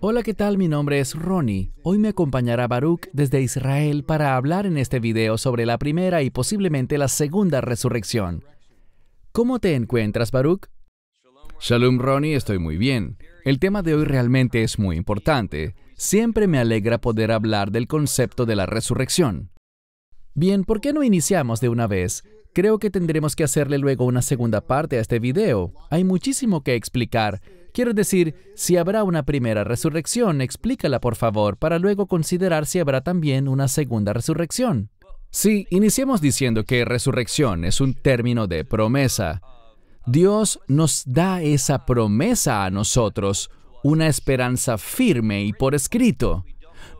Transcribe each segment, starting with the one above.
Hola, ¿qué tal? Mi nombre es Ronnie. Hoy me acompañará Baruch desde Israel para hablar en este video sobre la primera y posiblemente la segunda resurrección. ¿Cómo te encuentras, Baruch? Shalom, Ronnie, estoy muy bien. El tema de hoy realmente es muy importante. Siempre me alegra poder hablar del concepto de la resurrección. Bien, ¿por qué no iniciamos de una vez? Creo que tendremos que hacerle luego una segunda parte a este video. Hay muchísimo que explicar, Quiero decir, si habrá una primera resurrección, explícala por favor, para luego considerar si habrá también una segunda resurrección. Sí, iniciemos diciendo que resurrección es un término de promesa, Dios nos da esa promesa a nosotros, una esperanza firme y por escrito.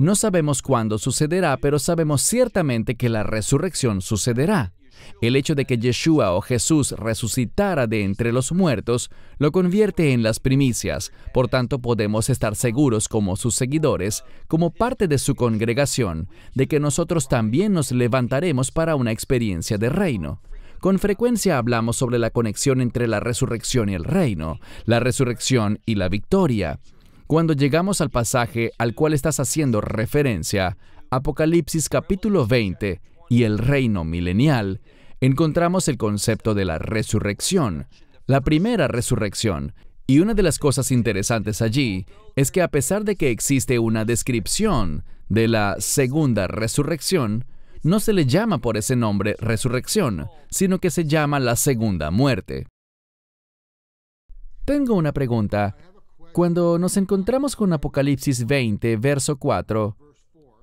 No sabemos cuándo sucederá, pero sabemos ciertamente que la resurrección sucederá. El hecho de que Yeshua o Jesús resucitara de entre los muertos lo convierte en las primicias, por tanto podemos estar seguros como sus seguidores, como parte de su congregación, de que nosotros también nos levantaremos para una experiencia de reino. Con frecuencia hablamos sobre la conexión entre la resurrección y el reino, la resurrección y la victoria. Cuando llegamos al pasaje al cual estás haciendo referencia, Apocalipsis capítulo 20, y el reino milenial, encontramos el concepto de la resurrección, la primera resurrección. Y una de las cosas interesantes allí es que a pesar de que existe una descripción de la segunda resurrección, no se le llama por ese nombre resurrección, sino que se llama la segunda muerte. Tengo una pregunta. Cuando nos encontramos con Apocalipsis 20, verso 4,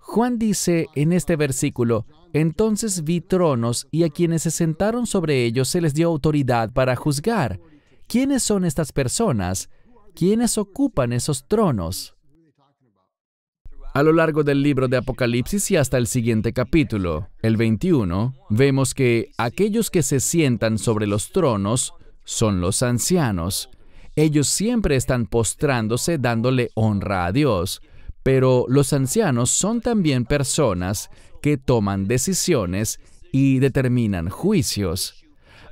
Juan dice en este versículo, entonces vi tronos y a quienes se sentaron sobre ellos se les dio autoridad para juzgar. ¿Quiénes son estas personas? ¿Quiénes ocupan esos tronos? A lo largo del libro de Apocalipsis y hasta el siguiente capítulo, el 21, vemos que aquellos que se sientan sobre los tronos son los ancianos. Ellos siempre están postrándose dándole honra a Dios. Pero los ancianos son también personas que toman decisiones y determinan juicios.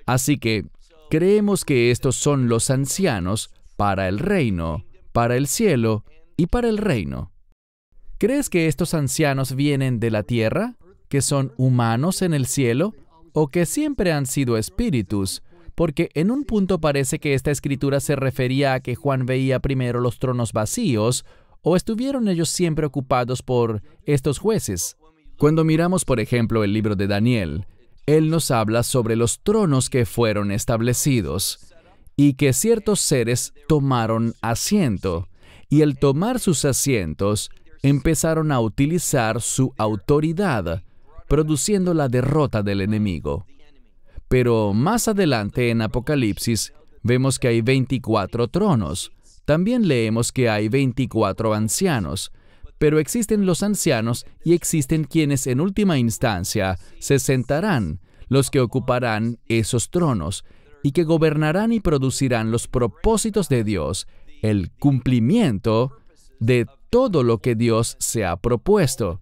Así que creemos que estos son los ancianos para el reino, para el cielo y para el reino. ¿Crees que estos ancianos vienen de la tierra, que son humanos en el cielo, o que siempre han sido espíritus? Porque en un punto parece que esta escritura se refería a que Juan veía primero los tronos vacíos, ¿O estuvieron ellos siempre ocupados por estos jueces? Cuando miramos, por ejemplo, el libro de Daniel, él nos habla sobre los tronos que fueron establecidos y que ciertos seres tomaron asiento, y al tomar sus asientos empezaron a utilizar su autoridad, produciendo la derrota del enemigo. Pero más adelante en Apocalipsis vemos que hay 24 tronos, también leemos que hay 24 ancianos, pero existen los ancianos y existen quienes en última instancia se sentarán, los que ocuparán esos tronos, y que gobernarán y producirán los propósitos de Dios, el cumplimiento de todo lo que Dios se ha propuesto.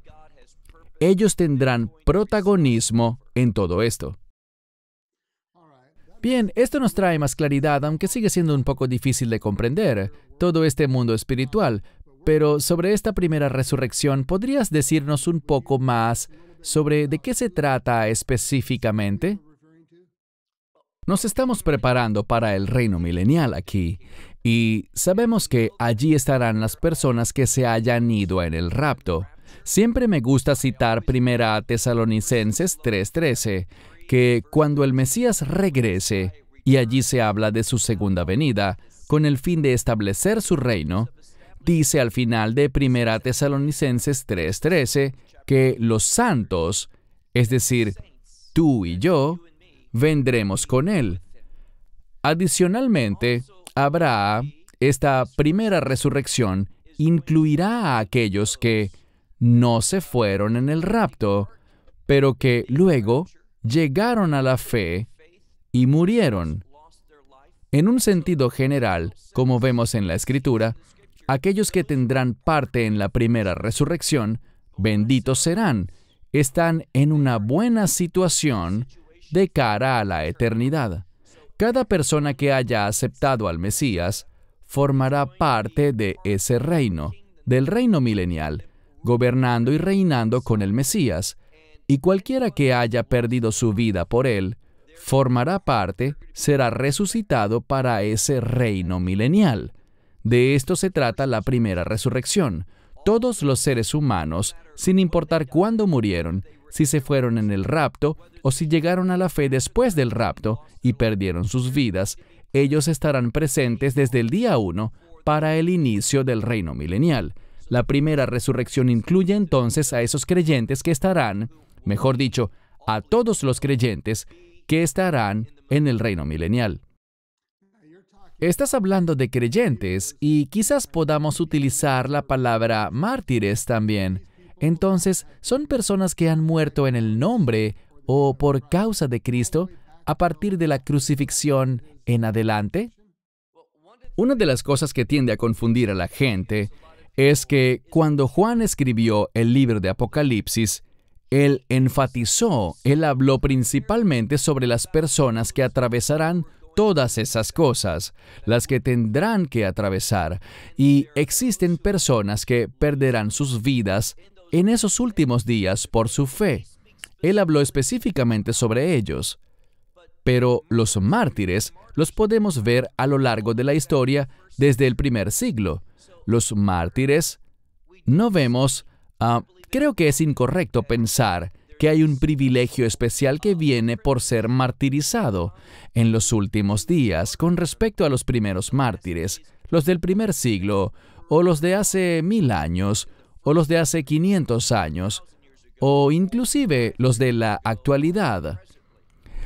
Ellos tendrán protagonismo en todo esto. Bien, esto nos trae más claridad, aunque sigue siendo un poco difícil de comprender, todo este mundo espiritual. Pero sobre esta primera resurrección, ¿podrías decirnos un poco más sobre de qué se trata específicamente? Nos estamos preparando para el reino milenial aquí y sabemos que allí estarán las personas que se hayan ido en el rapto. Siempre me gusta citar primera Tesalonicenses 3:13 que cuando el Mesías regrese, y allí se habla de su segunda venida, con el fin de establecer su reino, dice al final de primera Tesalonicenses 3:13 que los santos, es decir, tú y yo, vendremos con él. Adicionalmente, habrá esta primera resurrección incluirá a aquellos que no se fueron en el rapto, pero que luego llegaron a la fe y murieron. En un sentido general, como vemos en la Escritura, aquellos que tendrán parte en la primera resurrección, benditos serán, están en una buena situación de cara a la eternidad. Cada persona que haya aceptado al Mesías formará parte de ese reino, del reino milenial, gobernando y reinando con el Mesías, y cualquiera que haya perdido su vida por él, formará parte, será resucitado para ese reino milenial. De esto se trata la primera resurrección. Todos los seres humanos, sin importar cuándo murieron, si se fueron en el rapto o si llegaron a la fe después del rapto y perdieron sus vidas, ellos estarán presentes desde el día 1 para el inicio del reino milenial. La primera resurrección incluye entonces a esos creyentes que estarán mejor dicho, a todos los creyentes que estarán en el reino milenial. Estás hablando de creyentes y quizás podamos utilizar la palabra mártires también. Entonces, son personas que han muerto en el nombre o por causa de Cristo a partir de la crucifixión en adelante. Una de las cosas que tiende a confundir a la gente es que cuando Juan escribió el libro de Apocalipsis, él enfatizó, él habló principalmente sobre las personas que atravesarán todas esas cosas, las que tendrán que atravesar, y existen personas que perderán sus vidas en esos últimos días por su fe. Él habló específicamente sobre ellos. Pero los mártires los podemos ver a lo largo de la historia desde el primer siglo. Los mártires no vemos a Creo que es incorrecto pensar que hay un privilegio especial que viene por ser martirizado en los últimos días con respecto a los primeros mártires, los del primer siglo, o los de hace mil años, o los de hace 500 años, o inclusive los de la actualidad.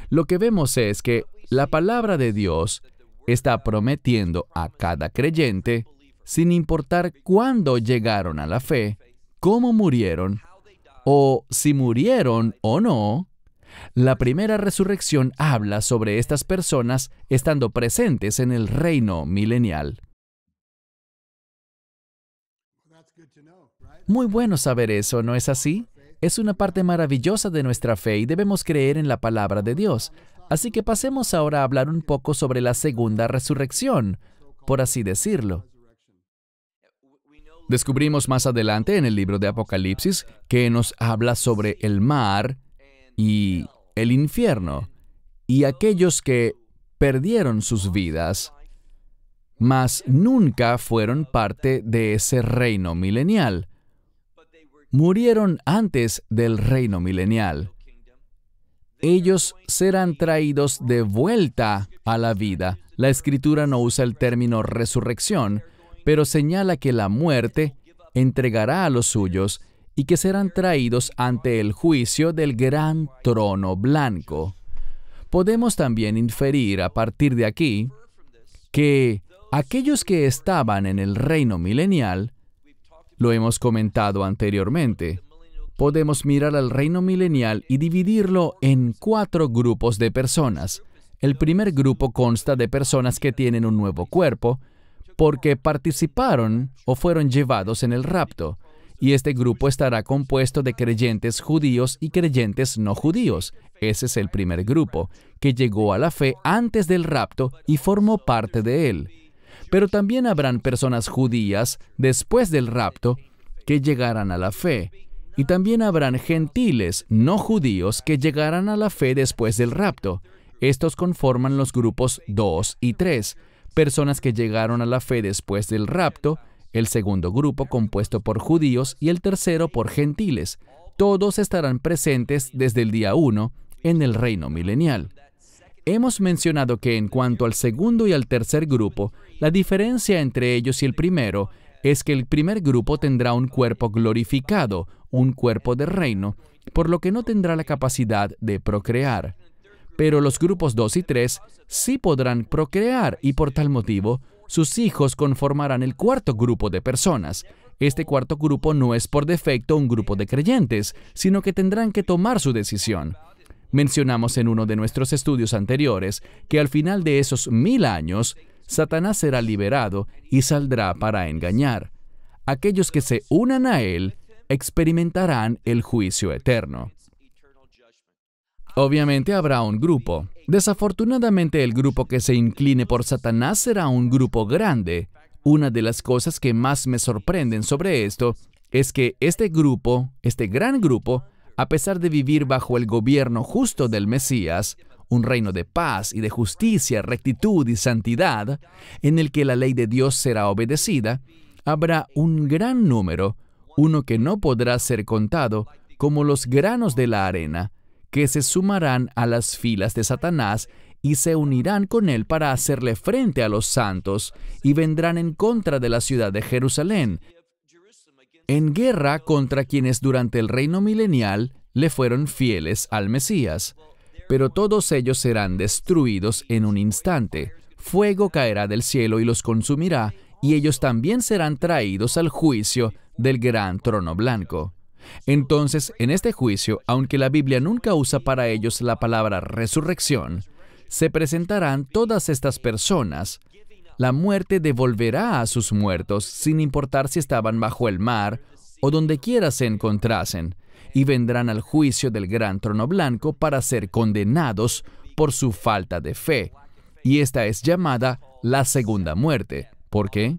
Lo que vemos es que la palabra de Dios está prometiendo a cada creyente, sin importar cuándo llegaron a la fe, cómo murieron o si murieron o no, la primera resurrección habla sobre estas personas estando presentes en el reino milenial. Muy bueno saber eso, ¿no es así? Es una parte maravillosa de nuestra fe y debemos creer en la palabra de Dios. Así que pasemos ahora a hablar un poco sobre la segunda resurrección, por así decirlo. Descubrimos más adelante en el libro de Apocalipsis que nos habla sobre el mar y el infierno y aquellos que perdieron sus vidas, mas nunca fueron parte de ese reino milenial. Murieron antes del reino milenial. Ellos serán traídos de vuelta a la vida. La escritura no usa el término resurrección, pero señala que la muerte entregará a los suyos y que serán traídos ante el juicio del gran trono blanco. Podemos también inferir a partir de aquí que aquellos que estaban en el reino milenial, lo hemos comentado anteriormente, podemos mirar al reino milenial y dividirlo en cuatro grupos de personas. El primer grupo consta de personas que tienen un nuevo cuerpo, porque participaron o fueron llevados en el rapto, y este grupo estará compuesto de creyentes judíos y creyentes no judíos. Ese es el primer grupo, que llegó a la fe antes del rapto y formó parte de él. Pero también habrán personas judías después del rapto que llegarán a la fe. Y también habrán gentiles no judíos que llegarán a la fe después del rapto. Estos conforman los grupos 2 y 3, personas que llegaron a la fe después del rapto, el segundo grupo compuesto por judíos y el tercero por gentiles. Todos estarán presentes desde el día 1 en el reino milenial. Hemos mencionado que en cuanto al segundo y al tercer grupo, la diferencia entre ellos y el primero es que el primer grupo tendrá un cuerpo glorificado, un cuerpo de reino, por lo que no tendrá la capacidad de procrear pero los grupos 2 y 3 sí podrán procrear y por tal motivo sus hijos conformarán el cuarto grupo de personas. Este cuarto grupo no es por defecto un grupo de creyentes, sino que tendrán que tomar su decisión. Mencionamos en uno de nuestros estudios anteriores que al final de esos mil años, Satanás será liberado y saldrá para engañar. Aquellos que se unan a él experimentarán el juicio eterno. Obviamente habrá un grupo. Desafortunadamente el grupo que se incline por Satanás será un grupo grande. Una de las cosas que más me sorprenden sobre esto es que este grupo, este gran grupo, a pesar de vivir bajo el gobierno justo del Mesías, un reino de paz y de justicia, rectitud y santidad, en el que la ley de Dios será obedecida, habrá un gran número, uno que no podrá ser contado, como los granos de la arena, que se sumarán a las filas de Satanás y se unirán con él para hacerle frente a los santos y vendrán en contra de la ciudad de Jerusalén, en guerra contra quienes durante el reino milenial le fueron fieles al Mesías. Pero todos ellos serán destruidos en un instante. Fuego caerá del cielo y los consumirá, y ellos también serán traídos al juicio del gran trono blanco. Entonces, en este juicio, aunque la Biblia nunca usa para ellos la palabra resurrección, se presentarán todas estas personas. La muerte devolverá a sus muertos, sin importar si estaban bajo el mar o donde quiera se encontrasen, y vendrán al juicio del gran trono blanco para ser condenados por su falta de fe. Y esta es llamada la segunda muerte. ¿Por qué?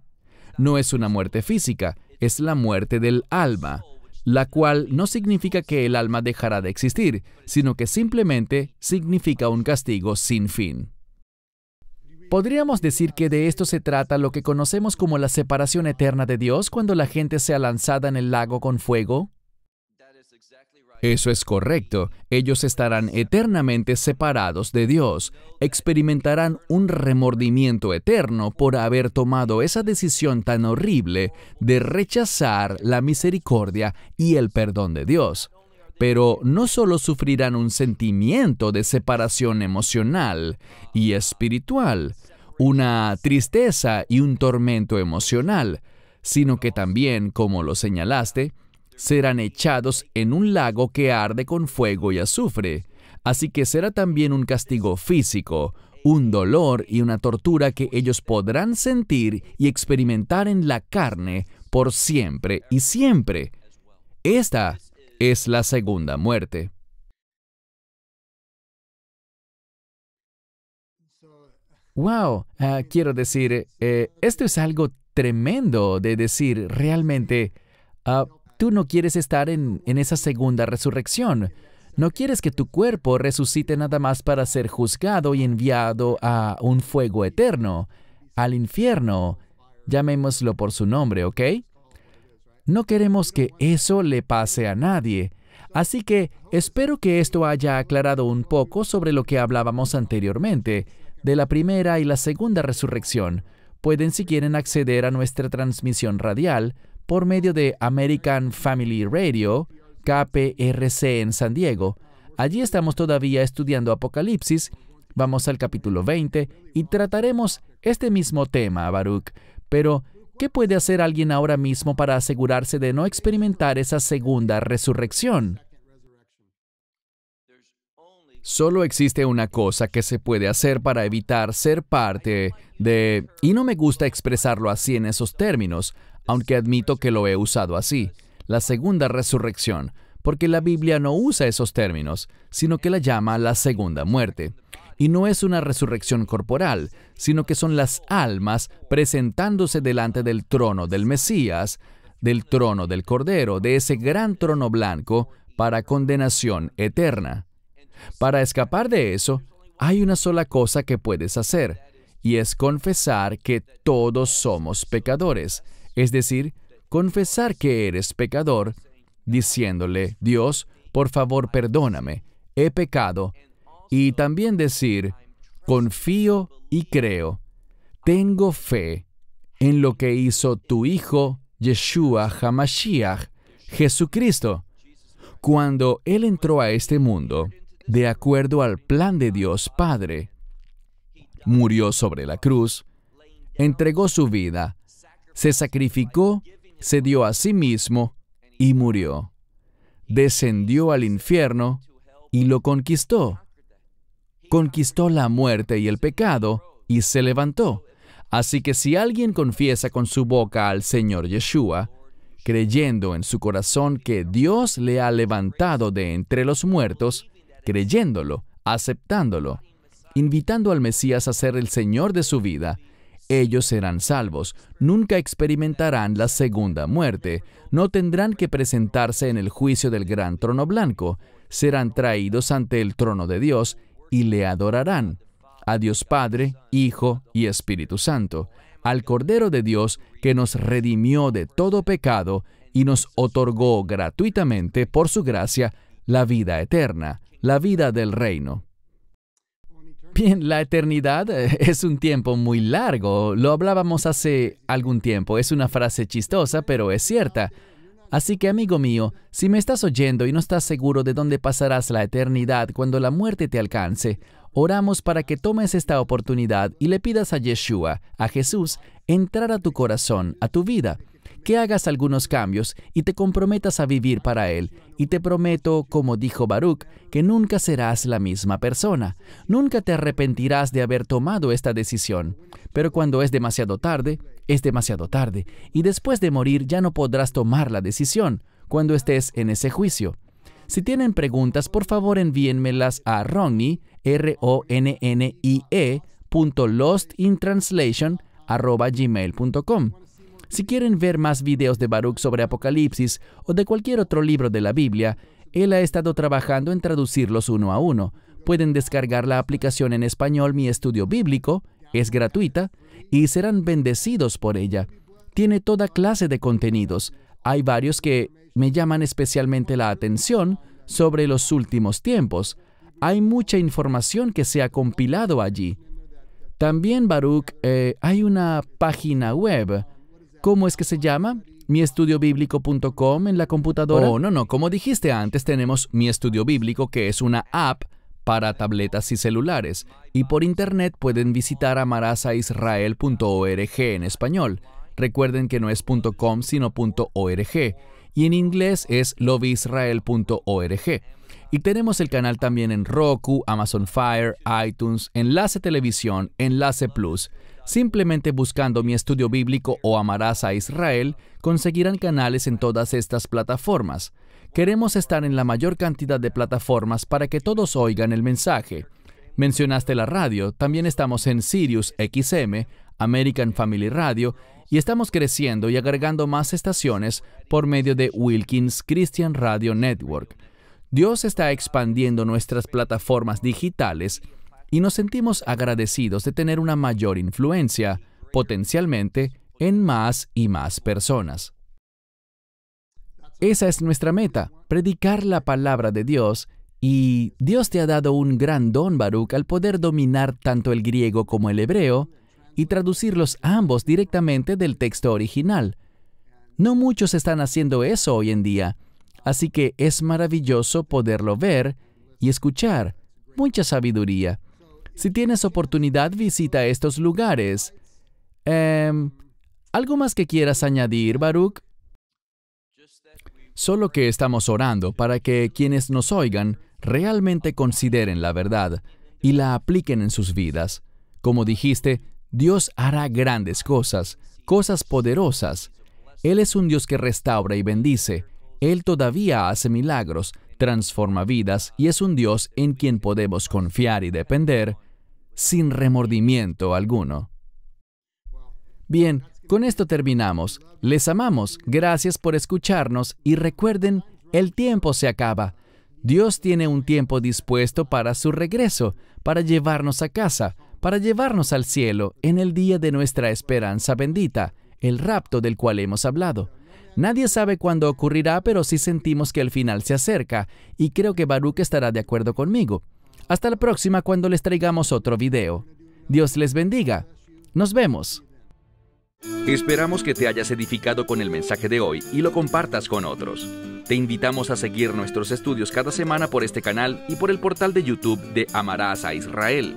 No es una muerte física, es la muerte del alma la cual no significa que el alma dejará de existir, sino que simplemente significa un castigo sin fin. Podríamos decir que de esto se trata lo que conocemos como la separación eterna de Dios cuando la gente sea lanzada en el lago con fuego, eso es correcto. Ellos estarán eternamente separados de Dios. Experimentarán un remordimiento eterno por haber tomado esa decisión tan horrible de rechazar la misericordia y el perdón de Dios. Pero no solo sufrirán un sentimiento de separación emocional y espiritual, una tristeza y un tormento emocional, sino que también, como lo señalaste, serán echados en un lago que arde con fuego y azufre. Así que será también un castigo físico, un dolor y una tortura que ellos podrán sentir y experimentar en la carne por siempre y siempre. Esta es la segunda muerte. Wow, ah, quiero decir, eh, esto es algo tremendo de decir realmente, ah, Tú no quieres estar en, esa segunda resurrección. No quieres que tu cuerpo resucite nada más para ser juzgado y enviado a un fuego eterno, al infierno. Llamémoslo por su nombre, ¿ok? No queremos que eso le pase a nadie. Así que espero que esto haya aclarado un poco sobre lo que hablábamos anteriormente, de la primera y la segunda resurrección. Pueden si quieren acceder a nuestra transmisión radial, por medio de American Family Radio, KPRC en San Diego. Allí estamos todavía estudiando Apocalipsis, vamos al capítulo 20 y trataremos este mismo tema, Baruch. Pero, ¿qué puede hacer alguien ahora mismo para asegurarse de no experimentar esa segunda resurrección? Solo existe una cosa que se puede hacer para evitar ser parte de, y no me gusta expresarlo así en esos términos, aunque admito que lo he usado así, la segunda resurrección, porque la Biblia no usa esos términos, sino que la llama la segunda muerte. Y no es una resurrección corporal, sino que son las almas presentándose delante del trono del Mesías, del trono del Cordero, de ese gran trono blanco, para condenación eterna. Para escapar de eso, hay una sola cosa que puedes hacer, y es confesar que todos somos pecadores es decir, confesar que eres pecador, diciéndole, Dios, por favor perdóname, he pecado, y también decir, confío y creo, tengo fe en lo que hizo tu Hijo Yeshua Hamashiach, Jesucristo. Cuando Él entró a este mundo, de acuerdo al plan de Dios Padre, murió sobre la cruz, entregó su vida, se sacrificó, se dio a sí mismo y murió. Descendió al infierno y lo conquistó. Conquistó la muerte y el pecado y se levantó. Así que si alguien confiesa con su boca al Señor Yeshua, creyendo en su corazón que Dios le ha levantado de entre los muertos, creyéndolo, aceptándolo, invitando al Mesías a ser el Señor de su vida, ellos serán salvos, nunca experimentarán la segunda muerte, no tendrán que presentarse en el juicio del gran trono blanco, serán traídos ante el trono de Dios y le adorarán, a Dios Padre, Hijo y Espíritu Santo, al Cordero de Dios que nos redimió de todo pecado y nos otorgó gratuitamente por su gracia la vida eterna, la vida del reino. Bien, la eternidad eh, es un tiempo muy largo. Lo hablábamos hace algún tiempo. Es una frase chistosa, pero es cierta. Así que, amigo mío, si me estás oyendo y no estás seguro de dónde pasarás la eternidad cuando la muerte te alcance, oramos para que tomes esta oportunidad y le pidas a Yeshua, a Jesús, entrar a tu corazón, a tu vida que hagas algunos cambios y te comprometas a vivir para Él. Y te prometo, como dijo Baruch, que nunca serás la misma persona. Nunca te arrepentirás de haber tomado esta decisión. Pero cuando es demasiado tarde, es demasiado tarde. Y después de morir ya no podrás tomar la decisión cuando estés en ese juicio. Si tienen preguntas, por favor envíenmelas a Ronnie, r e, si quieren ver más videos de Baruch sobre Apocalipsis o de cualquier otro libro de la Biblia, él ha estado trabajando en traducirlos uno a uno. Pueden descargar la aplicación en español Mi Estudio Bíblico, es gratuita, y serán bendecidos por ella. Tiene toda clase de contenidos. Hay varios que me llaman especialmente la atención sobre los últimos tiempos. Hay mucha información que se ha compilado allí. También, Baruch, eh, hay una página web ¿Cómo es que se llama? miestudiobíblico.com en la computadora. Oh, no, no, como dijiste antes, tenemos Mi Estudio Bíblico, que es una app para tabletas y celulares, y por internet pueden visitar amarazaisrael.org en español. Recuerden que no es .com sino .org, y en inglés es lobisrael.org. Y tenemos el canal también en Roku, Amazon Fire, iTunes, Enlace Televisión, Enlace Plus. Simplemente buscando mi estudio bíblico o amarás a Israel, conseguirán canales en todas estas plataformas. Queremos estar en la mayor cantidad de plataformas para que todos oigan el mensaje. Mencionaste la radio, también estamos en Sirius XM, American Family Radio, y estamos creciendo y agregando más estaciones por medio de Wilkins Christian Radio Network. Dios está expandiendo nuestras plataformas digitales y nos sentimos agradecidos de tener una mayor influencia, potencialmente, en más y más personas. Esa es nuestra meta, predicar la palabra de Dios y Dios te ha dado un gran don, Baruch, al poder dominar tanto el griego como el hebreo y traducirlos ambos directamente del texto original. No muchos están haciendo eso hoy en día, así que es maravilloso poderlo ver y escuchar. Mucha sabiduría. Si tienes oportunidad, visita estos lugares. Em, ¿Algo más que quieras añadir, Baruch? Solo que estamos orando para que quienes nos oigan realmente consideren la verdad y la apliquen en sus vidas. Como dijiste, Dios hará grandes cosas, cosas poderosas. Él es un Dios que restaura y bendice. Él todavía hace milagros, transforma vidas y es un Dios en quien podemos confiar y depender sin remordimiento alguno. Bien, con esto terminamos. Les amamos, gracias por escucharnos y recuerden, el tiempo se acaba. Dios tiene un tiempo dispuesto para su regreso, para llevarnos a casa, para llevarnos al cielo en el día de nuestra esperanza bendita, el rapto del cual hemos hablado. Nadie sabe cuándo ocurrirá, pero sí sentimos que el final se acerca, y creo que Baruch estará de acuerdo conmigo. Hasta la próxima cuando les traigamos otro video. Dios les bendiga. Nos vemos. Esperamos que te hayas edificado con el mensaje de hoy y lo compartas con otros. Te invitamos a seguir nuestros estudios cada semana por este canal y por el portal de YouTube de Amarás a Israel.